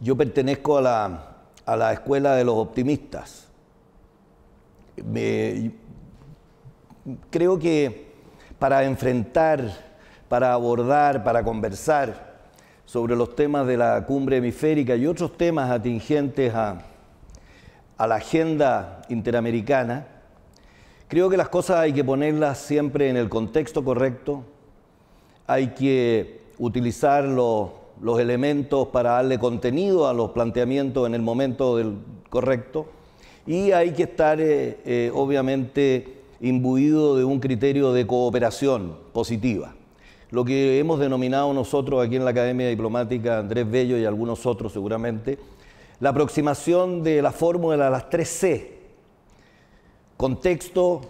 Yo pertenezco a la, escuela de los optimistas. creo que para enfrentar, para abordar, para conversar sobre los temas de la cumbre hemisférica y otros temas atingentes a, la agenda interamericana, creo que las cosas hay que ponerlas siempre en el contexto correcto, hay que utilizarlo los elementos para darle contenido a los planteamientos en el momento del correcto y hay que estar eh, eh, obviamente imbuido de un criterio de cooperación positiva. Lo que hemos denominado nosotros aquí en la Academia Diplomática, Andrés Bello y algunos otros seguramente, la aproximación de la fórmula de las tres C, contexto,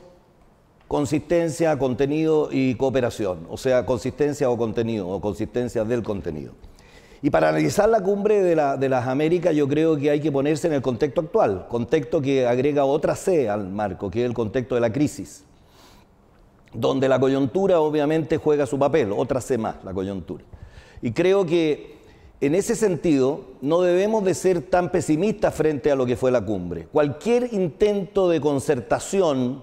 consistencia, contenido y cooperación, o sea, consistencia o contenido, o consistencia del contenido. Y para analizar la cumbre de, las Américas yo creo que hay que ponerse en el contexto actual, contexto que agrega otra C al marco, que es el contexto de la crisis, donde la coyuntura obviamente juega su papel, otra C más, la coyuntura. Y creo que en ese sentido no debemos de ser tan pesimistas frente a lo que fue la cumbre. Cualquier intento de concertación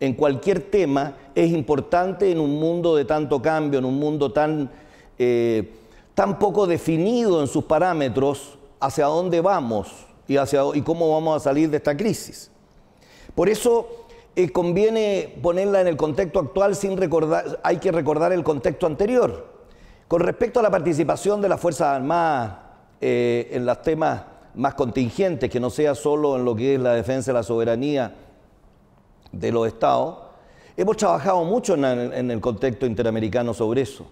en cualquier tema es importante en un mundo de tanto cambio, en un mundo tan... Eh, tan poco definido en sus parámetros hacia dónde vamos y, hacia, y cómo vamos a salir de esta crisis. Por eso eh, conviene ponerla en el contexto actual sin recordar, hay que recordar el contexto anterior. Con respecto a la participación de las Fuerzas Armadas eh, en los temas más contingentes, que no sea solo en lo que es la defensa de la soberanía de los estados, hemos trabajado mucho en el contexto interamericano sobre eso.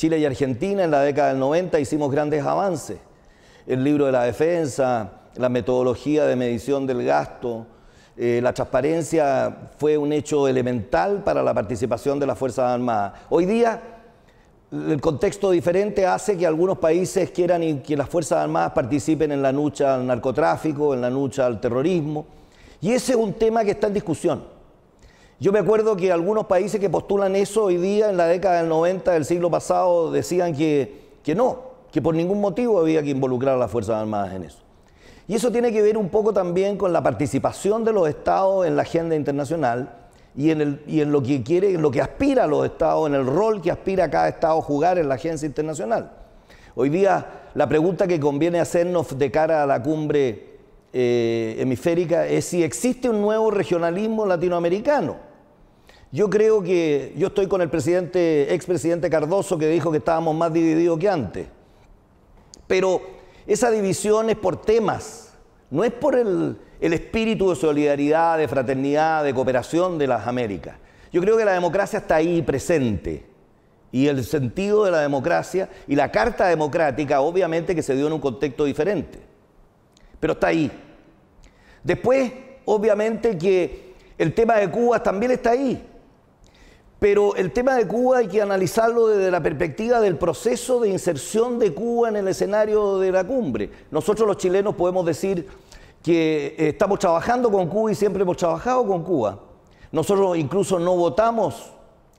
Chile y Argentina en la década del 90 hicimos grandes avances. El libro de la defensa, la metodología de medición del gasto, eh, la transparencia fue un hecho elemental para la participación de las Fuerzas Armadas. Hoy día el contexto diferente hace que algunos países quieran que las Fuerzas Armadas participen en la lucha al narcotráfico, en la lucha al terrorismo. Y ese es un tema que está en discusión. Yo me acuerdo que algunos países que postulan eso hoy día, en la década del 90 del siglo pasado, decían que, no, que por ningún motivo había que involucrar a las Fuerzas Armadas en eso. Y eso tiene que ver un poco también con la participación de los estados en la agenda internacional y en, y en lo que quiere, lo que aspira a los estados, en el rol que aspira cada estado a jugar en la agencia internacional. Hoy día la pregunta que conviene hacernos de cara a la cumbre eh, hemisférica es si existe un nuevo regionalismo latinoamericano. Yo creo que yo estoy con el presidente, expresidente Cardoso, que dijo que estábamos más divididos que antes. Pero esa división es por temas, no es por el espíritu de solidaridad, de fraternidad, de cooperación de las Américas. Yo creo que la democracia está ahí presente. Y el sentido de la democracia y la carta democrática, obviamente que se dio en un contexto diferente. Pero está ahí. Después, obviamente que el tema de Cuba también está ahí. Pero el tema de Cuba hay que analizarlo desde la perspectiva del proceso de inserción de Cuba en el escenario de la cumbre. Nosotros los chilenos podemos decir que eh, estamos trabajando con Cuba y siempre hemos trabajado con Cuba. Nosotros incluso no votamos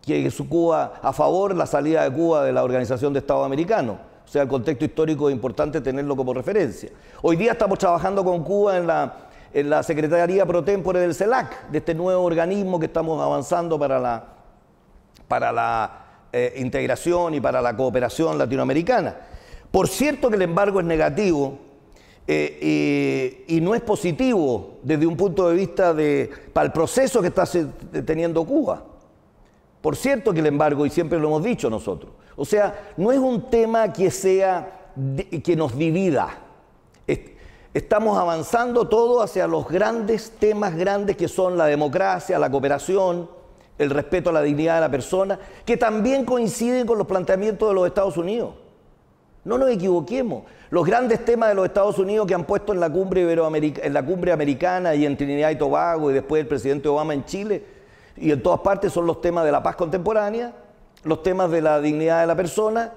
que su Cuba a favor la salida de Cuba de la Organización de Estado Americano. O sea, el contexto histórico es importante tenerlo como referencia. Hoy día estamos trabajando con Cuba en la, Secretaría Pro Tempore del CELAC, de este nuevo organismo que estamos avanzando para la para la eh, integración y para la cooperación latinoamericana. Por cierto que el embargo es negativo eh, y, no es positivo desde un punto de vista de, para el proceso que está teniendo Cuba. Por cierto que el embargo, y siempre lo hemos dicho nosotros, o sea, no es un tema que sea que nos divida. Estamos avanzando todo hacia los grandes temas grandes que son la democracia, la cooperación, el respeto a la dignidad de la persona, que también coinciden con los planteamientos de los Estados Unidos. No nos equivoquemos. Los grandes temas de los Estados Unidos que han puesto en la cumbre, en la cumbre americana y en Trinidad y Tobago y después el presidente Obama en Chile y en todas partes son los temas de la paz contemporánea, los temas de la dignidad de la persona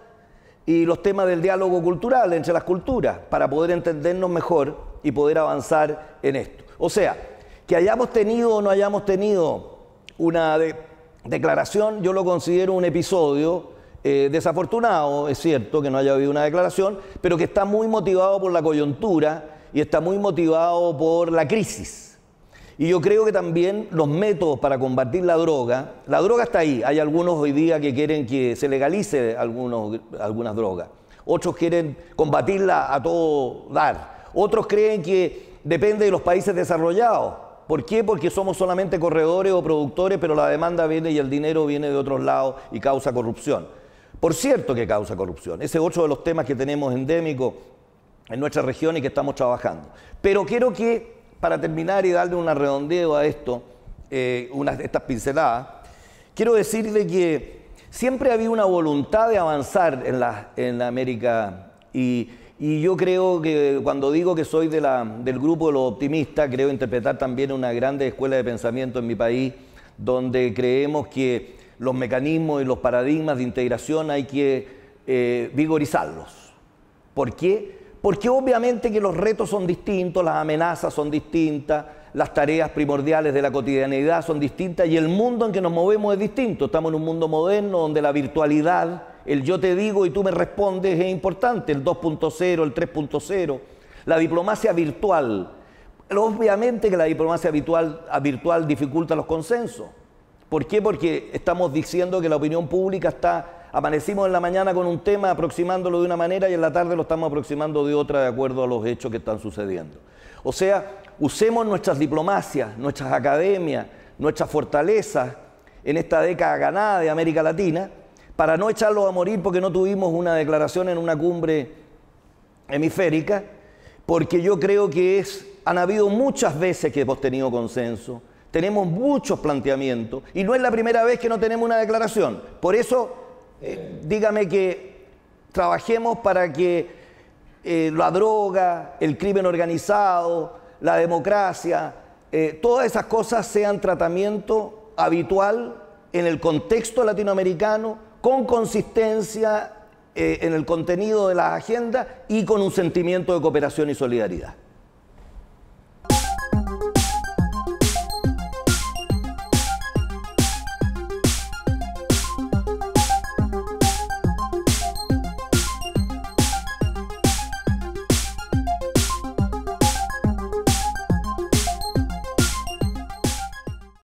y los temas del diálogo cultural entre las culturas para poder entendernos mejor y poder avanzar en esto. O sea, que hayamos tenido o no hayamos tenido una declaración, yo lo considero un episodio eh, desafortunado, es cierto que no haya habido una declaración, pero que está muy motivado por la coyuntura y está muy motivado por la crisis. Y yo creo que también los métodos para combatir la droga, la droga está ahí, hay algunos hoy día que quieren que se legalice algunos, algunas drogas, otros quieren combatirla a todo dar, otros creen que depende de los países desarrollados, ¿Por qué? Porque somos solamente corredores o productores, pero la demanda viene y el dinero viene de otros lados y causa corrupción. Por cierto que causa corrupción. Ese es otro de los temas que tenemos endémicos en nuestra región y que estamos trabajando. Pero quiero que, para terminar y darle un redondeo a esto, eh, unas estas pinceladas, quiero decirle que siempre había una voluntad de avanzar en la, en la América y y yo creo que cuando digo que soy del grupo de los optimistas, creo interpretar también una grande escuela de pensamiento en mi país, donde creemos que los mecanismos y los paradigmas de integración hay que eh, vigorizarlos. ¿Por qué? Porque obviamente que los retos son distintos, las amenazas son distintas, las tareas primordiales de la cotidianidad son distintas y el mundo en que nos movemos es distinto. Estamos en un mundo moderno donde la virtualidad el yo te digo y tú me respondes es importante, el 2.0, el 3.0, la diplomacia virtual. Obviamente que la diplomacia virtual, dificulta los consensos. ¿Por qué? Porque estamos diciendo que la opinión pública está, amanecimos en la mañana con un tema aproximándolo de una manera y en la tarde lo estamos aproximando de otra de acuerdo a los hechos que están sucediendo. O sea, usemos nuestras diplomacias, nuestras academias, nuestras fortalezas en esta década ganada de América Latina para no echarlos a morir porque no tuvimos una declaración en una cumbre hemisférica, porque yo creo que es, han habido muchas veces que hemos tenido consenso, tenemos muchos planteamientos y no es la primera vez que no tenemos una declaración. Por eso, eh, dígame que trabajemos para que eh, la droga, el crimen organizado, la democracia, eh, todas esas cosas sean tratamiento habitual en el contexto latinoamericano con consistencia eh, en el contenido de las agendas y con un sentimiento de cooperación y solidaridad.